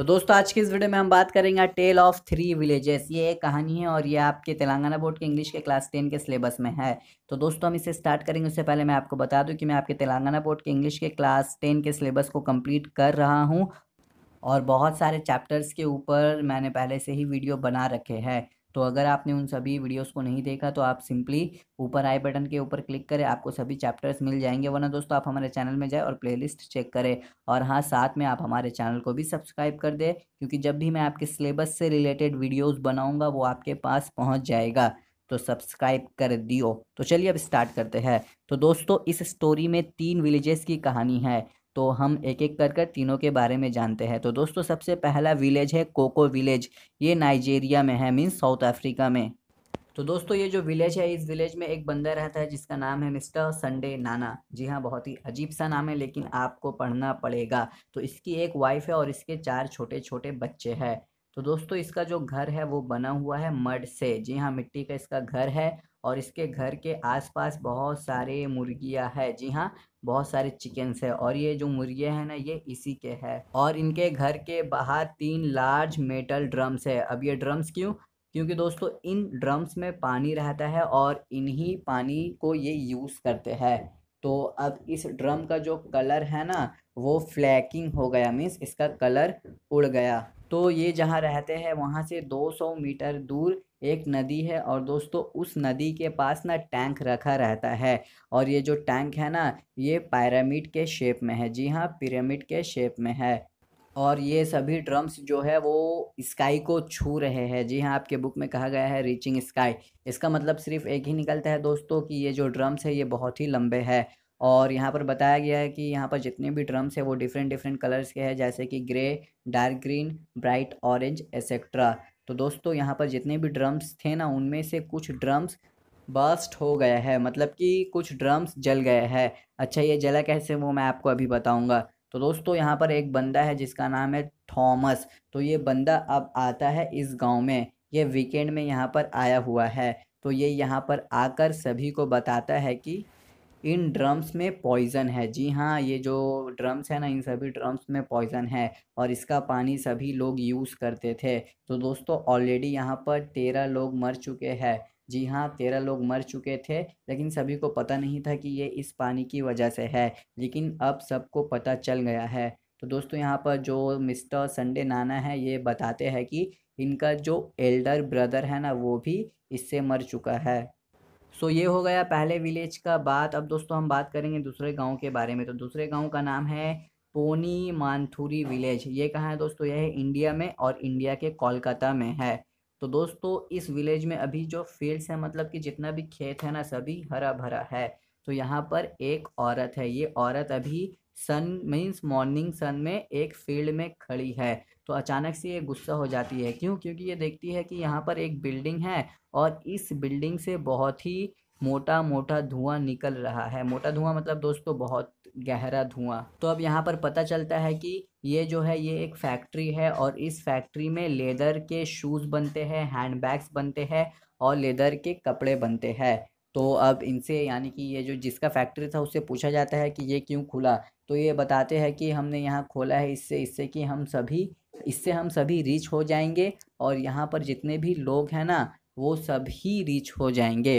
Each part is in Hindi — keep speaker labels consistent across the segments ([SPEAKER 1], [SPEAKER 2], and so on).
[SPEAKER 1] तो दोस्तों आज के इस वीडियो में हम बात करेंगे टेल ऑफ थ्री विलेजेस ये एक कहानी है और ये आपके तेलंगाना बोर्ड के इंग्लिश के क्लास टेन के सिलेबस में है तो दोस्तों हम इसे स्टार्ट करेंगे उससे पहले मैं आपको बता दूं कि मैं आपके तेलंगाना बोर्ड के इंग्लिश के क्लास टेन के सिलेबस को कम्प्लीट कर रहा हूँ और बहुत सारे चैप्टर्स के ऊपर मैंने पहले से ही वीडियो बना रखे हैं तो अगर आपने उन सभी वीडियोस को नहीं देखा तो आप सिंपली ऊपर आई बटन के ऊपर क्लिक करें आपको सभी चैप्टर्स मिल जाएंगे वरना दोस्तों आप हमारे चैनल में जाए और प्लेलिस्ट चेक करें और हाँ साथ में आप हमारे चैनल को भी सब्सक्राइब कर दें क्योंकि जब भी मैं आपके सिलेबस से रिलेटेड वीडियोज़ बनाऊँगा वो आपके पास पहुँच जाएगा तो सब्सक्राइब कर दियो तो चलिए अब स्टार्ट करते हैं तो दोस्तों इस स्टोरी में तीन विलेजेस की कहानी है तो हम एक एक कर कर तीनों के बारे में जानते हैं तो दोस्तों सबसे पहला विलेज है कोको विलेज ये नाइजेरिया में है मीन साउथ अफ्रीका में तो दोस्तों ये जो विलेज है इस विलेज में एक बंदा रहता है जिसका नाम है मिस्टर संडे नाना जी हाँ बहुत ही अजीब सा नाम है लेकिन आपको पढ़ना पड़ेगा तो इसकी एक वाइफ है और इसके चार छोटे छोटे बच्चे हैं तो दोस्तों इसका जो घर है वो बना हुआ है मड से जी हाँ मिट्टी का इसका घर है और इसके घर के आसपास बहुत सारे मुर्गियां है जी हाँ बहुत सारे चिकन्स है और ये जो मुर्गे हैं ना ये इसी के है और इनके घर के बाहर तीन लार्ज मेटल ड्रम्स है अब ये ड्रम्स क्यों क्योंकि दोस्तों इन ड्रम्स में पानी रहता है और इन्हीं पानी को ये यूज़ करते हैं तो अब इस ड्रम का जो कलर है ना वो फ्लैकिंग हो गया मीन्स इसका कलर उड़ गया तो ये जहाँ रहते हैं वहाँ से 200 मीटर दूर एक नदी है और दोस्तों उस नदी के पास ना टैंक रखा रहता है और ये जो टैंक है ना ये पैरामिड के शेप में है जी हाँ पिरामिड के शेप में है और ये सभी ड्रम्स जो है वो स्काई को छू रहे हैं जी हाँ आपके बुक में कहा गया है रीचिंग स्काई इसका मतलब सिर्फ एक ही निकलता है दोस्तों कि ये जो ड्रम्स है ये बहुत ही लंबे है और यहाँ पर बताया गया है कि यहाँ पर जितने भी ड्रम्स है वो डिफरेंट डिफरेंट कलर्स के हैं जैसे कि grey dark green bright orange etcetera तो दोस्तों यहाँ पर जितने भी ड्रम्स थे ना उनमें से कुछ ड्रम्स बस्ट हो गए हैं मतलब कि कुछ ड्रम्स जल गए हैं अच्छा ये जला कैसे वो मैं आपको अभी बताऊँगा तो दोस्तों यहाँ पर एक बंदा है जिसका नाम है थॉमस तो ये बंदा अब आता है इस गाँव में ये वीकेंड में यहाँ पर आया हुआ है तो ये यहाँ पर आकर सभी को बताता है कि इन ड्रम्स में पॉइज़न है जी हाँ ये जो ड्रम्स है ना इन सभी ड्रम्स में पॉइज़न है और इसका पानी सभी लोग यूज़ करते थे तो दोस्तों ऑलरेडी यहाँ पर तेरह लोग मर चुके हैं जी हाँ तेरह लोग मर चुके थे लेकिन सभी को पता नहीं था कि ये इस पानी की वजह से है लेकिन अब सबको पता चल गया है तो दोस्तों यहाँ पर जो मिस्टर संडे नाना है ये बताते हैं कि इनका जो एल्डर ब्रदर है ना वो भी इससे मर चुका है सो ये हो गया पहले विलेज का बात अब दोस्तों हम बात करेंगे दूसरे गांव के बारे में तो दूसरे गांव का नाम है पोनी मानथुरी विलेज ये कहाँ है दोस्तों यह इंडिया में और इंडिया के कोलकाता में है तो दोस्तों इस विलेज में अभी जो फील्ड्स हैं मतलब कि जितना भी खेत है ना सभी हरा भरा है तो यहाँ पर एक औरत है ये औरत अभी सन मीन्स मॉर्निंग सन में एक फील्ड में खड़ी है तो अचानक से ये गुस्सा हो जाती है क्यों क्योंकि ये देखती है कि यहाँ पर एक बिल्डिंग है और इस बिल्डिंग से बहुत ही मोटा मोटा धुआं निकल रहा है मोटा धुआं मतलब दोस्तों बहुत गहरा धुआं तो अब यहाँ पर पता चलता है कि ये जो है ये एक फैक्ट्री है और इस फैक्ट्री में लेदर के शूज़ बनते हैं हैंड बैग्स बनते हैं और लेदर के कपड़े बनते हैं तो अब इनसे यानी कि ये जो जिसका फैक्ट्री था उससे पूछा जाता है कि ये क्यों खुला तो ये बताते हैं कि हमने यहाँ खोला है इससे इससे कि हम सभी इससे हम सभी रिच हो जाएंगे और यहाँ पर जितने भी लोग हैं ना वो सभी रिच हो जाएंगे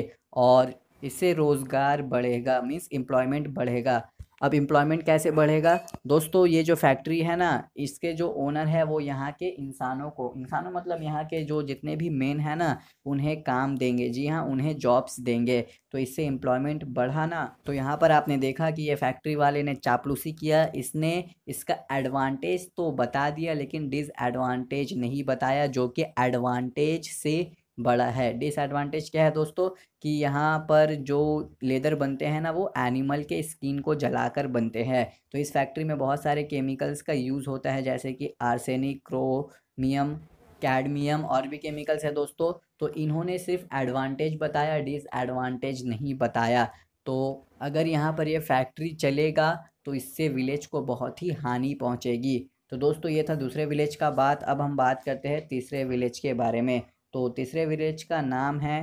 [SPEAKER 1] और इससे रोज़गार बढ़ेगा मीन्स एम्प्लॉयमेंट बढ़ेगा अब एम्प्लॉयमेंट कैसे बढ़ेगा दोस्तों ये जो फैक्ट्री है ना इसके जो ओनर है वो यहाँ के इंसानों को इंसानों मतलब यहाँ के जो जितने भी मेन है ना उन्हें काम देंगे जी हाँ उन्हें जॉब्स देंगे तो इससे एम्प्लॉयमेंट बढ़ा ना तो यहाँ पर आपने देखा कि ये फैक्ट्री वाले ने चापलूसी किया इसने इसका एडवांटेज तो बता दिया लेकिन डिसएडवांटेज नहीं बताया जो कि एडवांटेज से बड़ा है डिसएडवांटेज क्या है दोस्तों कि यहाँ पर जो लेदर बनते हैं ना वो एनिमल के स्किन को जलाकर बनते हैं तो इस फैक्ट्री में बहुत सारे केमिकल्स का यूज़ होता है जैसे कि आर्सेनिक क्रोमियम कैडमियम और भी केमिकल्स है दोस्तों तो इन्होंने सिर्फ एडवांटेज बताया डिसएडवांटेज नहीं बताया तो अगर यहाँ पर ये यह फैक्ट्री चलेगा तो इससे विलेज को बहुत ही हानि पहुँचेगी तो दोस्तों ये था दूसरे विलेज का बात अब हम बात करते हैं तीसरे विलेज के बारे में तो तीसरे विलेज का नाम है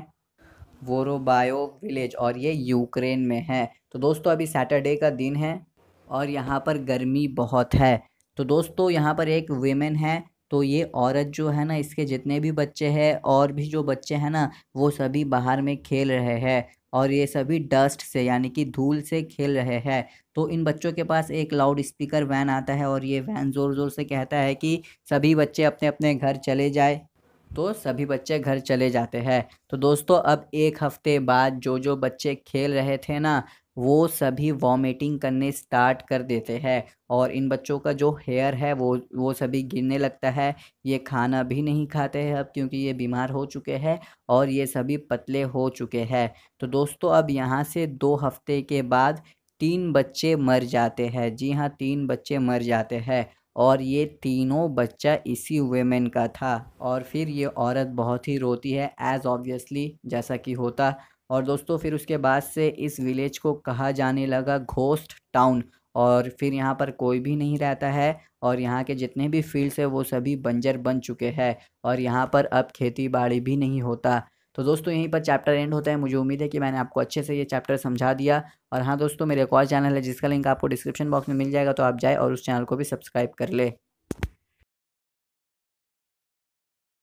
[SPEAKER 1] वोरोबायो विलेज और ये यूक्रेन में है तो दोस्तों अभी सैटरडे का दिन है और यहाँ पर गर्मी बहुत है तो दोस्तों यहाँ पर एक वेमेन है तो ये औरत जो है ना इसके जितने भी बच्चे हैं और भी जो बच्चे हैं ना वो सभी बाहर में खेल रहे हैं और ये सभी डस्ट से यानी कि धूल से खेल रहे हैं तो इन बच्चों के पास एक लाउड स्पीकर वैन आता है और ये वैन ज़ोर ज़ोर से कहता है कि सभी बच्चे अपने अपने घर चले जाए तो सभी बच्चे घर चले जाते हैं तो दोस्तों अब एक हफ्ते बाद जो जो बच्चे खेल रहे थे ना वो सभी वॉमिटिंग करने स्टार्ट कर देते हैं और इन बच्चों का जो हेयर है वो वो सभी गिरने लगता है ये खाना भी नहीं खाते हैं अब क्योंकि ये बीमार हो चुके हैं और ये सभी पतले हो चुके हैं तो दोस्तों अब यहाँ से दो हफ्ते के बाद तीन बच्चे मर जाते हैं जी हाँ तीन बच्चे मर जाते हैं और ये तीनों बच्चा इसी वेमेन का था और फिर ये औरत बहुत ही रोती है एज़ ऑब्वियसली जैसा कि होता और दोस्तों फिर उसके बाद से इस विलेज को कहा जाने लगा घोस्ट टाउन और फिर यहाँ पर कोई भी नहीं रहता है और यहाँ के जितने भी फील्ड्स है वो सभी बंजर बन चुके हैं और यहाँ पर अब खेती बाड़ी भी नहीं होता तो दोस्तों यहीं पर चैप्टर एंड होता है मुझे उम्मीद है कि मैंने आपको अच्छे से ये चैप्टर समझा दिया और हाँ दोस्तों मेरे एक और चैनल है जिसका लिंक आपको डिस्क्रिप्शन बॉक्स में मिल जाएगा तो आप जाए और उस चैनल को भी सब्सक्राइब कर ले